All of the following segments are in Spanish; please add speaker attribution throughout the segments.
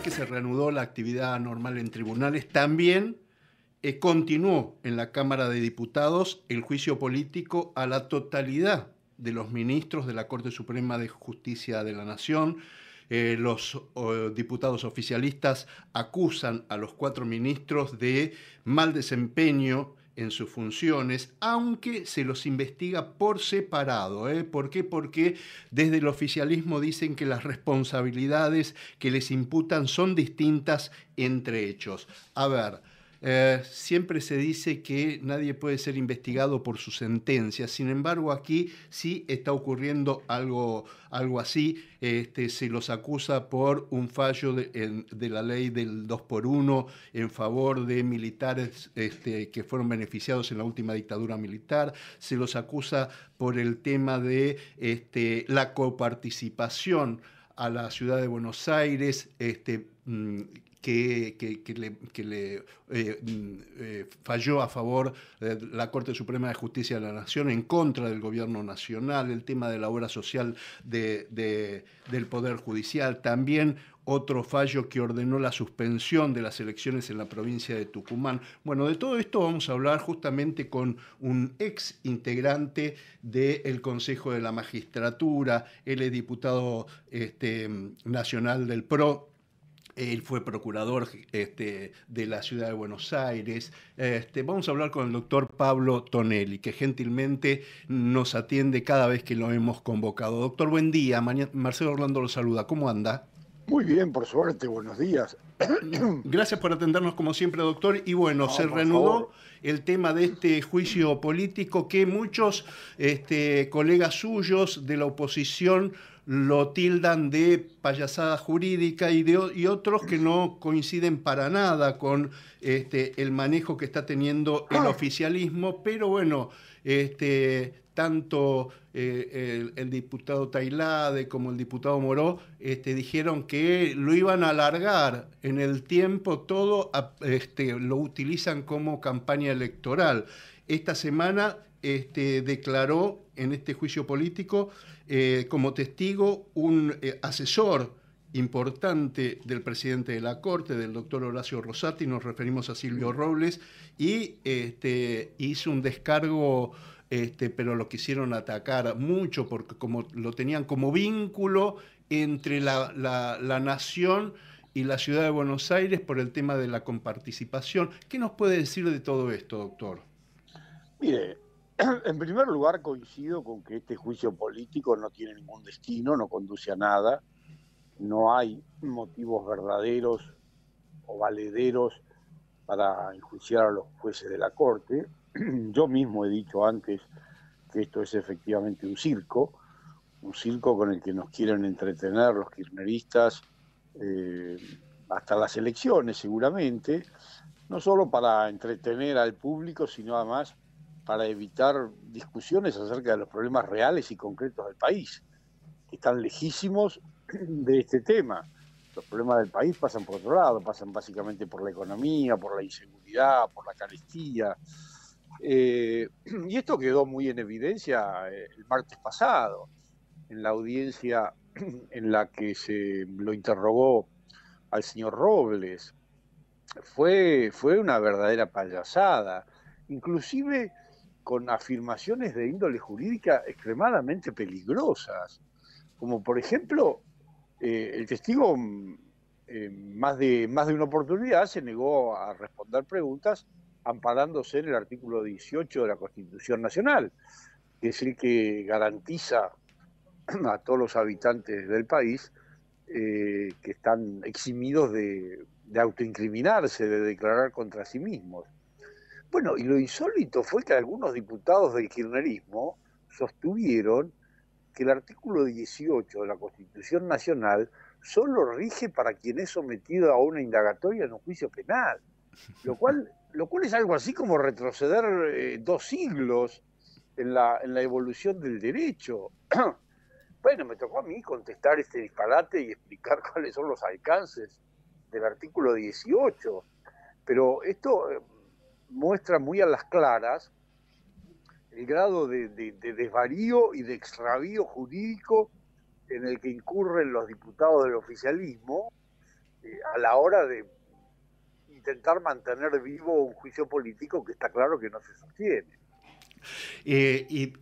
Speaker 1: que se reanudó la actividad normal en tribunales, también eh, continuó en la Cámara de Diputados el juicio político a la totalidad de los ministros de la Corte Suprema de Justicia de la Nación. Eh, los diputados oficialistas acusan a los cuatro ministros de mal desempeño en sus funciones, aunque se los investiga por separado. ¿eh? ¿Por qué? Porque desde el oficialismo dicen que las responsabilidades que les imputan son distintas entre hechos. A ver, eh, siempre se dice que nadie puede ser investigado por su sentencia. Sin embargo, aquí sí está ocurriendo algo, algo así. Este, se los acusa por un fallo de, la ley del 2 por 1 en favor de militares este, que fueron beneficiados en la última dictadura militar. Se los acusa por el tema de este, la coparticipación a la ciudad de Buenos Aires, mm, que, le, eh, mm, eh, falló a favor de la Corte Suprema de Justicia de la Nación en contra del gobierno nacional, el tema de la obra social de, del Poder Judicial, también otro fallo que ordenó la suspensión de las elecciones en la provincia de Tucumán. Bueno, de todo esto vamos a hablar justamente con un ex integrante del Consejo de la Magistratura, el diputado este, nacional del PRO él fue procurador este, de la ciudad de Buenos Aires. Este, vamos a hablar con el doctor Pablo Tonelli, que gentilmente nos atiende cada vez que lo hemos convocado. Doctor, buen día. Marcelo Orlando lo saluda. ¿Cómo anda? Muy bien, por suerte. Buenos días. Gracias por atendernos como siempre, doctor. Y bueno, se reanudó el tema de este juicio político que muchos este, colegas suyos de la oposición lo tildan de payasada jurídica y, de, y otros que no coinciden para nada con este, el manejo que está teniendo el oficialismo, pero bueno, este, tanto eh, el, diputado Tailade como el diputado Moró este, dijeron que lo iban a alargar en el tiempo, todo este, lo utilizan como campaña electoral. Esta semana este, declaró en este juicio político eh, como testigo un eh, asesor importante del presidente de la Corte, del doctor Horacio Rosati, nos referimos a Silvio Robles, y este, hizo un descargo, este, pero lo quisieron atacar mucho porque como, lo tenían como vínculo entre la, la nación y la ciudad de Buenos Aires por el tema de la comparticipación. ¿Qué nos puede decir de todo esto, doctor?
Speaker 2: Mire, en primer lugar coincido con que este juicio político no tiene ningún destino, no conduce a nada, no hay motivos verdaderos o valederos para enjuiciar a los jueces de la Corte. Yo mismo he dicho antes que esto es efectivamente un circo, un circo con el que nos quieren entretener los kirchneristas eh, hasta las elecciones seguramente, no solo para entretener al público, sino además para evitar discusiones acerca de los problemas reales y concretos del país, que están lejísimos de este tema. Los problemas del país pasan por otro lado, pasan básicamente por la economía, por la inseguridad, por la carestía. Eh, y esto quedó muy en evidencia eh, el martes pasado, en la audiencia en la que se lo interrogó al señor Robles. Fue, fue una verdadera payasada. Inclusive con afirmaciones de índole jurídica extremadamente peligrosas, como por ejemplo eh, el testigo mm, eh, más, de, más de una oportunidad se negó a responder preguntas amparándose en el artículo 18 de la Constitución Nacional, que es el que garantiza a todos los habitantes del país eh, que están eximidos de autoincriminarse, de declarar contra sí mismos. Bueno, y lo insólito fue que algunos diputados del kirchnerismo sostuvieron que el artículo 18 de la Constitución Nacional solo rige para quien es sometido a una indagatoria en un juicio penal, lo cual, lo cual es algo así como retroceder eh, dos siglos en la, en la evolución del derecho. bueno, me tocó a mí contestar este disparate y explicar cuáles son los alcances del artículo 18, pero esto eh, muestra muy a las claras el grado de, desvarío y de extravío jurídico en el que incurren los diputados del oficialismo eh, a la hora de intentar mantener vivo un juicio político que está claro que no se sostiene.
Speaker 1: Eh, y,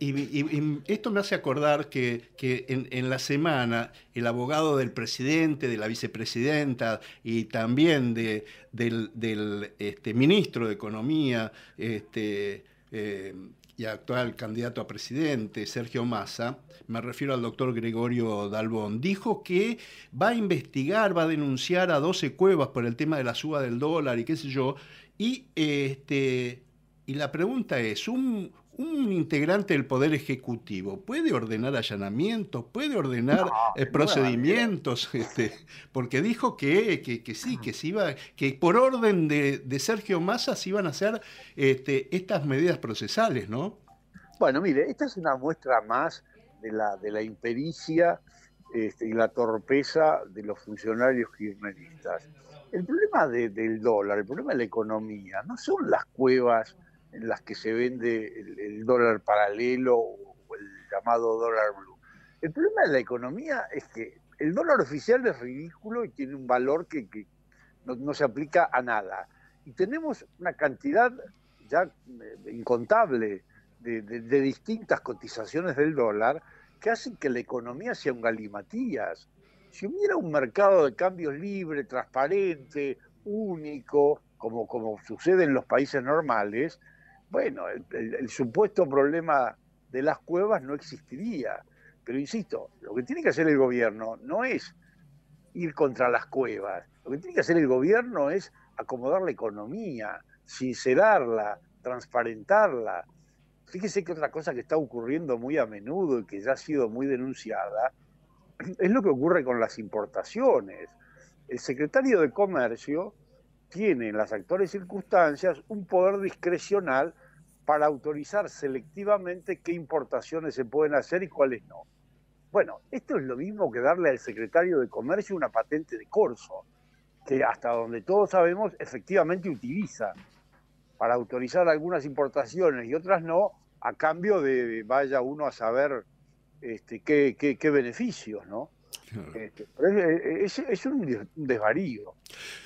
Speaker 1: esto me hace acordar que, en, la semana el abogado del presidente, de la vicepresidenta y también de, del, este, ministro de Economía este, eh, y actual candidato a presidente, Sergio Massa, me refiero al doctor Gregorio Dalbón, dijo que va a investigar, va a denunciar a 12 cuevas por el tema de la suba del dólar y qué sé yo. Y, este, y la pregunta es, ¿un, un integrante del Poder Ejecutivo puede ordenar allanamientos, puede ordenar eh, procedimientos, este, porque dijo que, que, sí, que se iba, que por orden de, Sergio Massa se iban a hacer este, estas medidas procesales, ¿no?
Speaker 2: Bueno, mire, esta es una muestra más de la, impericia este, y la torpeza de los funcionarios kirchneristas. El problema del dólar, el problema de la economía, no son las cuevas en las que se vende el, dólar paralelo o el llamado dólar blue. El problema de la economía es que el dólar oficial es ridículo y tiene un valor que, que no, se aplica a nada. Y tenemos una cantidad ya eh, incontable de, de, de distintas cotizaciones del dólar que hacen que la economía sea un galimatías. Si hubiera un mercado de cambios libre, transparente, único, como, como sucede en los países normales, bueno, el, supuesto problema de las cuevas no existiría. Pero insisto, lo que tiene que hacer el gobierno no es ir contra las cuevas, lo que tiene que hacer el gobierno es acomodar la economía, sincerarla, transparentarla. Fíjese que otra cosa que está ocurriendo muy a menudo y que ya ha sido muy denunciada es lo que ocurre con las importaciones. El secretario de Comercio tiene en las actuales circunstancias un poder discrecional para autorizar selectivamente qué importaciones se pueden hacer y cuáles no. Bueno, esto es lo mismo que darle al secretario de Comercio una patente de corso, que hasta donde todos sabemos efectivamente utiliza para autorizar algunas importaciones y otras no, a cambio de vaya uno a saber este, qué beneficios, ¿no? Este, eh, es, un desvarío.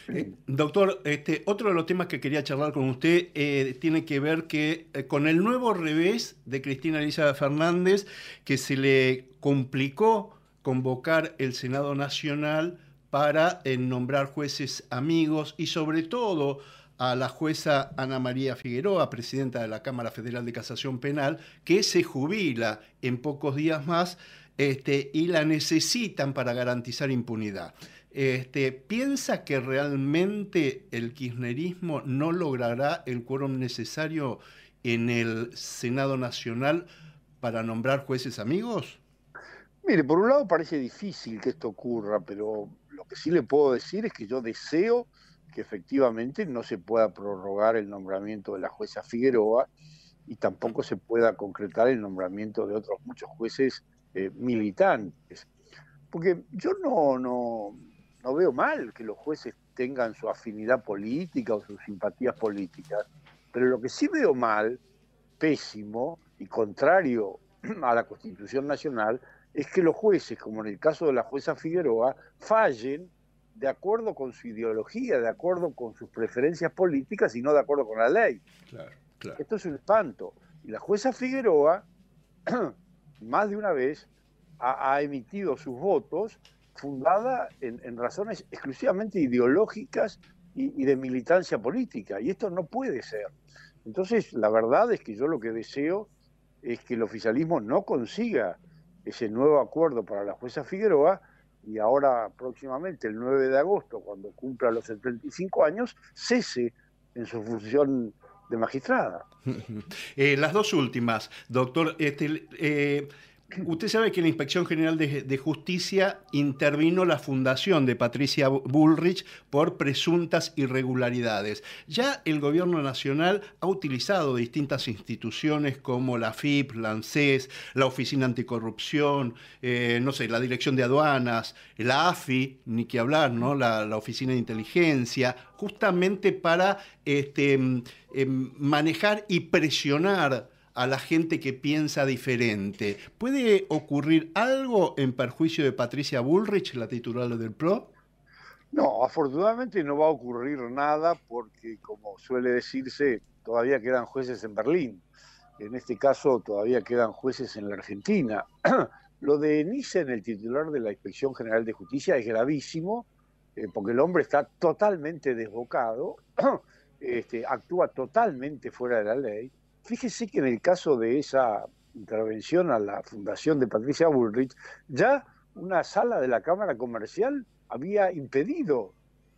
Speaker 1: Eh, doctor, este, otro de los temas que quería charlar con usted eh, tiene que ver que con el nuevo revés de Cristina Elisa Fernández, que se le complicó convocar el Senado Nacional para nombrar jueces amigos y sobre todo a la jueza Ana María Figueroa, presidenta de la Cámara Federal de Casación Penal, que se jubila en pocos días más este, y la necesitan para garantizar impunidad. Este, ¿Piensa que realmente el kirchnerismo no logrará el quórum necesario en el Senado Nacional para nombrar jueces amigos?
Speaker 2: Mire, por un lado parece difícil que esto ocurra, pero lo que sí le puedo decir es que yo deseo que efectivamente no se pueda prorrogar el nombramiento de la jueza Figueroa y tampoco se pueda concretar el nombramiento de otros muchos jueces eh, militantes. Porque yo no, no, no veo mal que los jueces tengan su afinidad política o sus simpatías políticas, pero lo que sí veo mal, pésimo y contrario a la Constitución Nacional, es que los jueces, como en el caso de la jueza Figueroa, fallen de acuerdo con su ideología, de acuerdo con sus preferencias políticas y no de acuerdo con la ley. Claro, claro. Esto es un espanto. Y la jueza Figueroa más de una vez ha, emitido sus votos fundada en, razones exclusivamente ideológicas y, de militancia política, y esto no puede ser. Entonces, la verdad es que yo lo que deseo es que el oficialismo no consiga ese nuevo acuerdo para la jueza Figueroa y ahora próximamente, el 9 de agosto, cuando cumpla los 75 años, cese en su función de magistrada.
Speaker 1: Eh, las dos últimas, doctor. Este, eh, Usted sabe que en la Inspección General de, Justicia intervino la fundación de Patricia Bullrich por presuntas irregularidades. Ya el gobierno nacional ha utilizado distintas instituciones como la FIP, la ANSES, la Oficina Anticorrupción, eh, no sé, la Dirección de Aduanas, la AFI, ni que hablar, ¿no? La, Oficina de Inteligencia, justamente para este, mm, em, manejar y presionar a la gente que piensa diferente. ¿Puede ocurrir algo en perjuicio de Patricia Bullrich, la titular del PRO?
Speaker 2: No, afortunadamente no va a ocurrir nada porque, como suele decirse, todavía quedan jueces en Berlín. En este caso, todavía quedan jueces en la Argentina. Lo de Nissen, el titular de la Inspección General de Justicia, es gravísimo eh, porque el hombre está totalmente desbocado, este, actúa totalmente fuera de la ley Fíjese que en el caso de esa intervención a la fundación de Patricia Bullrich, ya una sala de la Cámara Comercial había impedido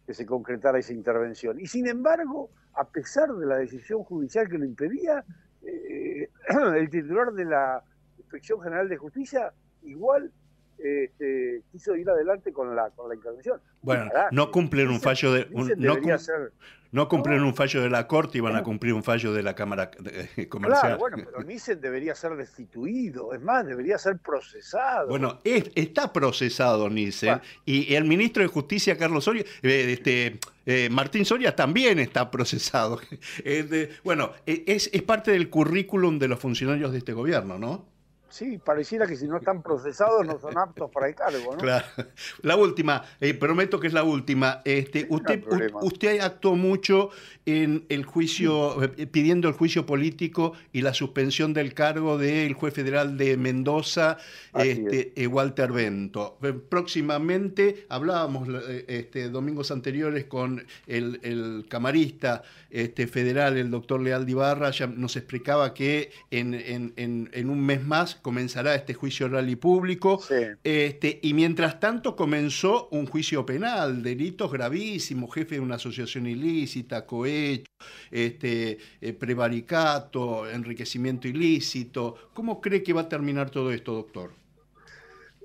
Speaker 2: que se concretara esa intervención. Y sin embargo, a pesar de la decisión judicial que lo impedía, eh, el titular de la Inspección General de Justicia igual este, quiso ir adelante con la, con la intervención. Bueno, no cumplen un fallo de... no,
Speaker 1: un fallo de la Corte y van a cumplir un fallo de la Cámara eh, Comercial. bueno, pero
Speaker 2: Nissen debería ser destituido, es más, debería ser procesado.
Speaker 1: Bueno, está procesado Nissen y el ministro de Justicia, Carlos Soria, eh, este, eh, Martín Soria también está procesado. bueno, e, es parte del currículum de los funcionarios de este gobierno, ¿no?
Speaker 2: Sí, pareciera que si no están procesados no son aptos para el cargo, ¿no? Claro.
Speaker 1: La última, eh, prometo que es la última. Este, usted, usted, actuó mucho en el juicio, eh, pidiendo el juicio político y la suspensión del cargo del juez federal de Mendoza, este, eh, Walter Bento. Próximamente, hablábamos este, domingos anteriores con el, camarista este, federal, el doctor Leal Dibarra, ya nos explicaba que en, en un mes más comenzará este juicio oral y público. Este, y mientras tanto comenzó un juicio penal, delitos gravísimos, jefe de una asociación ilícita, cohecho, este, eh, prevaricato, enriquecimiento ilícito. ¿Cómo cree que va a terminar todo esto, doctor?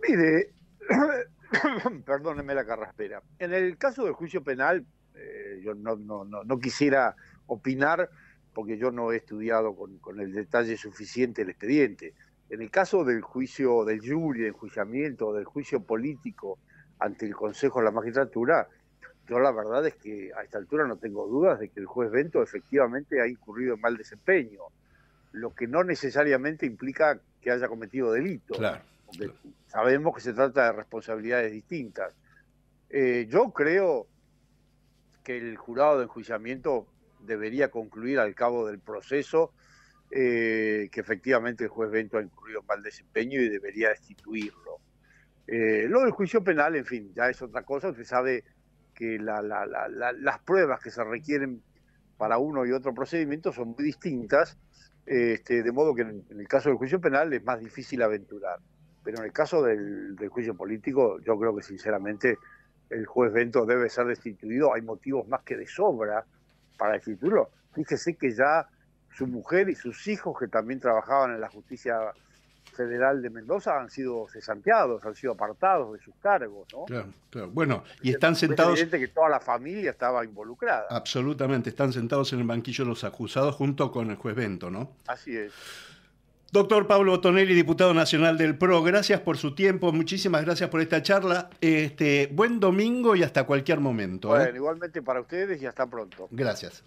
Speaker 2: Mire, perdóneme la carraspera. En el caso del juicio penal, eh, yo no, quisiera opinar porque yo no he estudiado con, con, el detalle suficiente el expediente. En el caso del juicio del jury, del enjuiciamiento, del juicio político ante el Consejo de la Magistratura, yo la verdad es que a esta altura no tengo dudas de que el juez Bento efectivamente ha incurrido en mal desempeño, lo que no necesariamente implica que haya cometido delito. Sabemos que se trata de responsabilidades distintas. Eh, yo creo que el jurado de enjuiciamiento debería concluir al cabo del proceso eh, que efectivamente el juez Bento ha incurrido mal desempeño y debería destituirlo. Eh, lo del juicio penal, en fin, ya es otra cosa. Usted sabe que las pruebas que se requieren para uno y otro procedimiento son muy distintas, este, de modo que en, el caso del juicio penal es más difícil aventurar. Pero en el caso del, del juicio político, yo creo que sinceramente el juez Bento debe ser destituido. Hay motivos más que de sobra para destituirlo. Fíjese que ya su mujer y sus hijos que también trabajaban en la justicia federal de Mendoza han sido cesanteados, han sido apartados de sus cargos, ¿no? Claro,
Speaker 1: claro. Bueno, y están sentados. Es
Speaker 2: evidente que toda la familia estaba involucrada.
Speaker 1: Absolutamente, están sentados en el banquillo los acusados junto con el juez Bento, ¿no? Así es. Doctor Pablo Botonelli, diputado nacional del PRO, gracias por su tiempo, muchísimas gracias por esta charla. Este, buen domingo y hasta cualquier momento. ¿eh? Bueno,
Speaker 2: igualmente para ustedes y hasta pronto. Gracias.